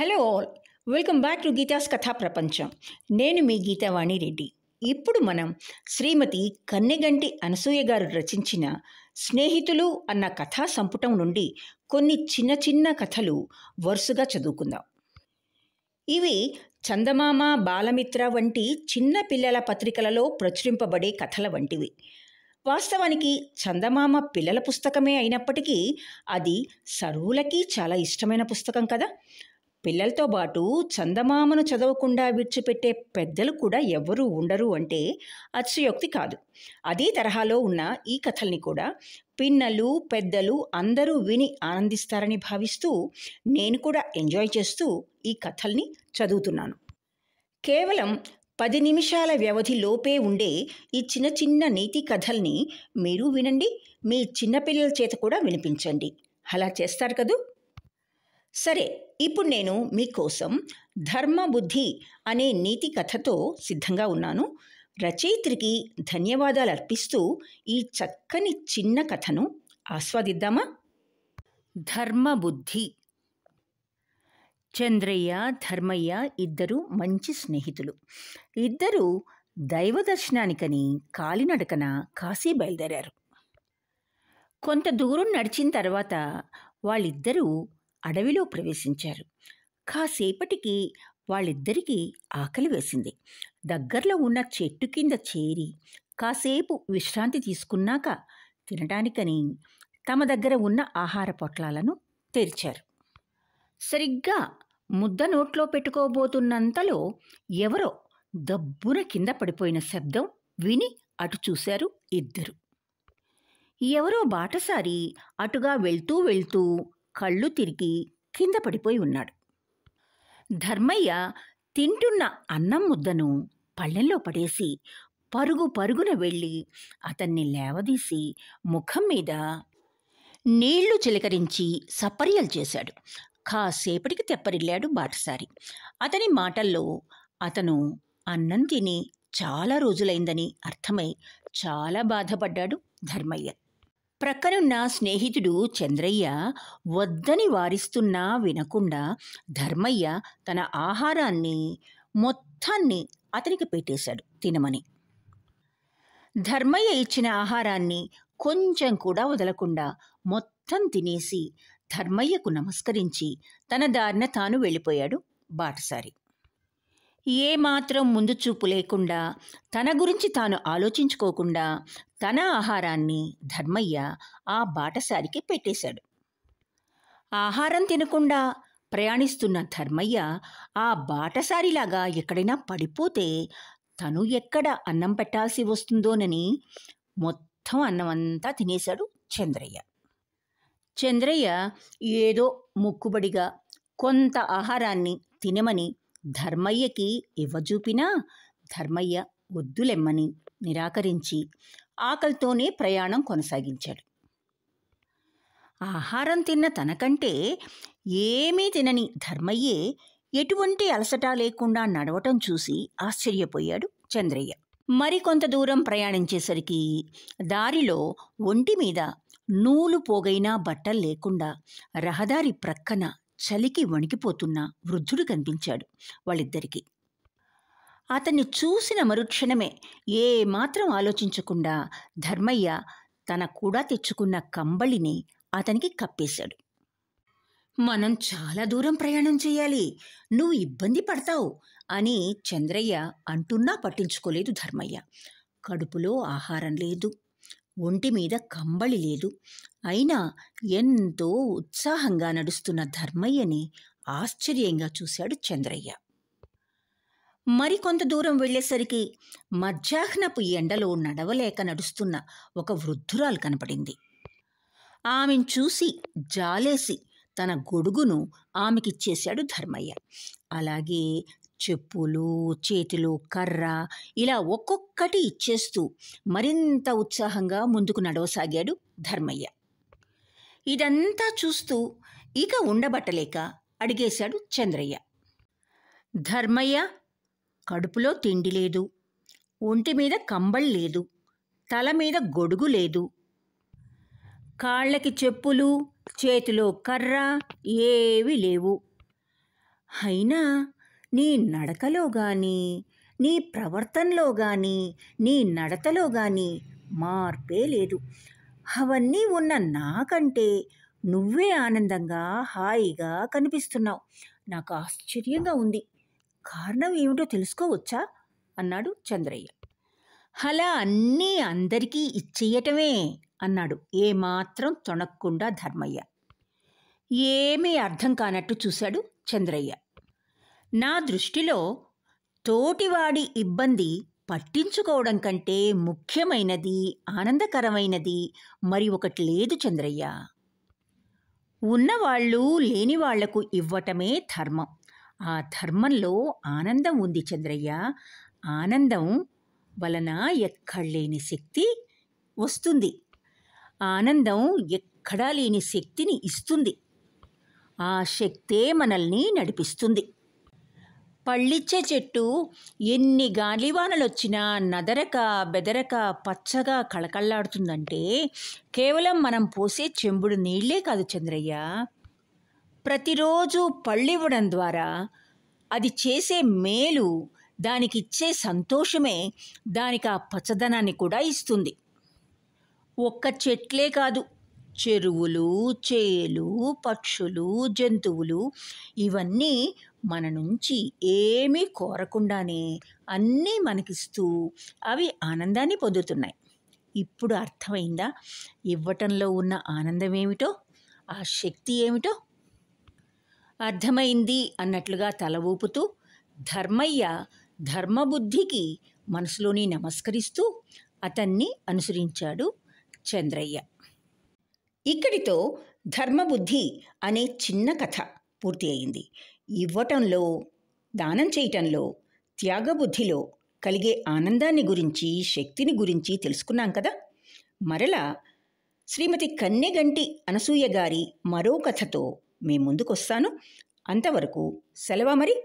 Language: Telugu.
hello all welcome back to Geetha's Katha Prapancham నేను మీ గీతావాణి రెడ్డి ఇప్పుడు మనం శ్రీమతి కన్నెగంటి అనసూయ గారు రచించిన స్నేహితులు అన్న కథా సంపుటం నుండి కొన్ని చిన్న చిన్న కథలు వరుసగా చదువుకుందాం ఇవి చందమామ బాలమిత్ర వంటి చిన్న పిల్లల పత్రికలలో ప్రచురింపబడే కథల వంటివి వాస్తవానికి చందమామ పిల్లల పుస్తకమే అయినప్పటికీ అది సరువులకి చాలా ఇష్టమైన పుస్తకం కదా పిల్లలతో పాటు చందమామను చదవకుండా విడిచిపెట్టే పెద్దలు కూడా ఎవ్వరూ ఉండరు అంటే అతిశయోక్తి కాదు అదే తరహాలో ఉన్న ఈ కథల్ని కూడా పిన్నలు పెద్దలు అందరూ విని ఆనందిస్తారని భావిస్తూ నేను కూడా ఎంజాయ్ చేస్తూ ఈ కథల్ని చదువుతున్నాను కేవలం పది నిమిషాల వ్యవధి లోపే ఉండే ఈ చిన్న చిన్న నీతి కథల్ని మీరు వినండి మీ చిన్నపిల్లల చేత కూడా వినిపించండి అలా చేస్తారు కదూ సరే ఇప్పుడు నేను మీకోసం ధర్మబుద్ధి అనే నీతి కథతో సిద్ధంగా ఉన్నాను రచయిత్రికి ధన్యవాదాలు అర్పిస్తూ ఈ చక్కని చిన్న కథను ఆస్వాదిద్దామా ధర్మబుద్ధి చంద్రయ్య ధర్మయ్య ఇద్దరు మంచి స్నేహితులు ఇద్దరూ దైవ దర్శనానికని కాలినడకన కాశీ బయలుదేరారు కొంత దూరం నడిచిన తర్వాత వాళ్ళిద్దరూ అడవిలో ప్రవేశించారు కాసేపటికి వాళ్ళిద్దరికీ ఆకలి వేసింది దగ్గరలో ఉన్న చెట్టు కింద చేరి కాసేపు విశ్రాంతి తీసుకున్నాక తినడానికని తమ దగ్గర ఉన్న ఆహార పొట్లాలను తెరిచారు సరిగ్గా ముద్ద నోట్లో పెట్టుకోబోతున్నంతలో ఎవరో దబ్బున కింద పడిపోయిన శబ్దం విని అటు చూశారు ఇద్దరు ఎవరో బాటసారి అటుగా వెళ్తూ వెళ్తూ కళ్ళు తిరిగి కింద పడిపోయి ఉన్నాడు ధర్మయ్య తింటున్న అన్నం ముద్దను పళ్ళెంలో పడేసి పరుగు పరుగున వెళ్ళి అతన్ని లేవదీసి ముఖం మీద నీళ్లు చిలకరించి సపర్యలు చేశాడు కాసేపటికి తెప్పరిల్లాడు బాటసారి అతని మాటల్లో అతను అన్నం తిని చాలా రోజులైందని అర్థమై చాలా బాధపడ్డాడు ధర్మయ్య ప్రక్కనున్న స్నేహితుడు చంద్రయ్య వద్దని వారిస్తున్నా వినకుండా ధర్మయ్య తన ఆహారాన్ని మొత్తాన్ని అతనికి పెట్టేశాడు తినమని ధర్మయ్య ఇచ్చిన ఆహారాన్ని కొంచెం కూడా వదలకుండా మొత్తం తినేసి ధర్మయ్యకు నమస్కరించి తన దారిన తాను వెళ్ళిపోయాడు బాటసారి ఏమాత్రం ముందు చూపు లేకుండా తన గురించి తాను ఆలోచించుకోకుండా తన ఆహారాన్ని ధర్మయ్య ఆ బాటసారికి పెట్టేశాడు ఆహారం తినకుండా ప్రయాణిస్తున్న ధర్మయ్య ఆ బాటసారిలాగా ఎక్కడైనా పడిపోతే తను ఎక్కడ అన్నం పెట్టాల్సి వస్తుందోనని మొత్తం అన్నమంతా తినేశాడు చంద్రయ్య చంద్రయ్య ఏదో ముక్కుబడిగా కొంత ఆహారాన్ని తినమని ధర్మయ్యకి ఇవ్వజూపినా ధర్మయ్య వద్దులెమ్మని నిరాకరించి ఆకలితోనే ప్రయాణం కొనసాగించాడు ఆహారం తిన్న తనకంటే ఏమీ తినని ధర్మయ్యే ఎటువంటి అలసట లేకుండా నడవటం చూసి ఆశ్చర్యపోయాడు చంద్రయ్య మరికొంత దూరం ప్రయాణించేసరికి దారిలో ఒంటి మీద నూలు పోగైనా బట్టలు లేకుండా రహదారి ప్రక్కన చలికి వణికిపోతున్న వృద్ధుడు కనిపించాడు వాళ్ళిద్దరికీ అతన్ని చూసిన మరుక్షణమే ఏ మాత్రం ఆలోచించకుండా ధర్మయ్య తన కూడా తెచ్చుకున్న కంబళిని అతనికి కప్పేశాడు మనం చాలా దూరం ప్రయాణం చేయాలి నువ్వు ఇబ్బంది పడతావు అని చంద్రయ్య అంటున్నా పట్టించుకోలేదు ధర్మయ్య కడుపులో ఆహారం లేదు ఒంటి మీద కంబళి లేదు అయినా ఎంతో ఉత్సాహంగా నడుస్తున్న ధర్మయ్యని ఆశ్చర్యంగా చూశాడు చంద్రయ్య మరికొంత దూరం వెళ్లేసరికి మధ్యాహ్నపు ఎండలో నడవలేక నడుస్తున్న ఒక వృద్ధురాలు కనపడింది ఆమెను చూసి జాలేసి తన గొడుగును ఆమెకిచ్చేశాడు ధర్మయ్య అలాగే చెప్పులు చేతిలో కర్ర ఇలా ఒక్కొక్కటి ఇచ్చేస్తూ మరింత ఉత్సాహంగా ముందుకు నడవసాగాడు ధర్మయ్య ఇదంతా చూస్తూ ఇక ఉండబట్టలేక అడిగేశాడు చంద్రయ్య ధర్మయ్య కడుపులో తిండి లేదు ఒంటి మీద కంబల్ లేదు తల మీద గొడుగు లేదు కాళ్ళకి చెప్పులు చేతిలో కర్ర ఏవి లేవు అయినా నీ నడకలో కానీ నీ ప్రవర్తనలో కానీ నీ నడతలో కానీ మార్పే లేదు అవన్నీ ఉన్న నాకంటే నువ్వే ఆనందంగా హాయిగా కనిపిస్తున్నావు నాకు ఆశ్చర్యంగా ఉంది కారణం ఏమిటో తెలుసుకోవచ్చా అన్నాడు చంద్రయ్య అలా అన్నీ అందరికీ ఇచ్చేయటమే అన్నాడు ఏమాత్రం తొణక్కుండా ధర్మయ్య ఏమీ అర్థం కానట్టు చూశాడు చంద్రయ్య నా దృష్టిలో తోటివాడి ఇబ్బంది పట్టించుకోవడం కంటే ముఖ్యమైనది ఆనందకరమైనది మరి ఒకటి లేదు చంద్రయ్య ఉన్నవాళ్ళు లేని ఇవ్వటమే ధర్మం ఆ ధర్మంలో ఆనందం ఉంది చంద్రయ్య ఆనందం వలన ఎక్కడలేని శక్తి వస్తుంది ఆనందం ఎక్కడా లేని శక్తిని ఇస్తుంది ఆ శక్తే మనల్ని నడిపిస్తుంది పళ్ళిచ్చే చెట్టు ఎన్ని గాలివానలొచ్చినా నదరక బెదరక పచ్చగా కళకళలాడుతుందంటే కేవలం మనం పోసే చెంబుడు నీళ్లే కాదు చంద్రయ్య ప్రతిరోజు పళ్ళివ్వడం ద్వారా అది చేసే మేలు దానికిచ్చే సంతోషమే దానికి ఆ పచ్చదనాన్ని కూడా ఇస్తుంది ఒక్క చెట్లే కాదు చెరువులు చేలు పక్షులు జంతువులు ఇవన్నీ మన నుంచి ఏమీ కోరకుండానే అన్నీ మనకిస్తూ అవి ఆనందాన్ని పొందుతున్నాయి ఇప్పుడు అర్థమైందా ఇవ్వటంలో ఉన్న ఆనందం ఏమిటో ఆ శక్తి ఏమిటో అర్థమైంది అన్నట్లుగా తల ఊపుతూ ధర్మయ్య ధర్మబుద్ధికి మనసులోని నమస్కరిస్తూ అతన్ని అనుసరించాడు చంద్రయ్య ఇక్కడితో ధర్మబుద్ధి అనే చిన్న కథ పూర్తి అయింది ఇవ్వటంలో దానం చేయటంలో త్యాగబుద్ధిలో కలిగే ఆనందాన్ని గురించి శక్తిని గురించి తెలుసుకున్నాం కదా మరలా శ్రీమతి కన్నెగంటి అనసూయ గారి మరో కథతో మీ ముందుకొస్తాను అంతవరకు సెలవా మరి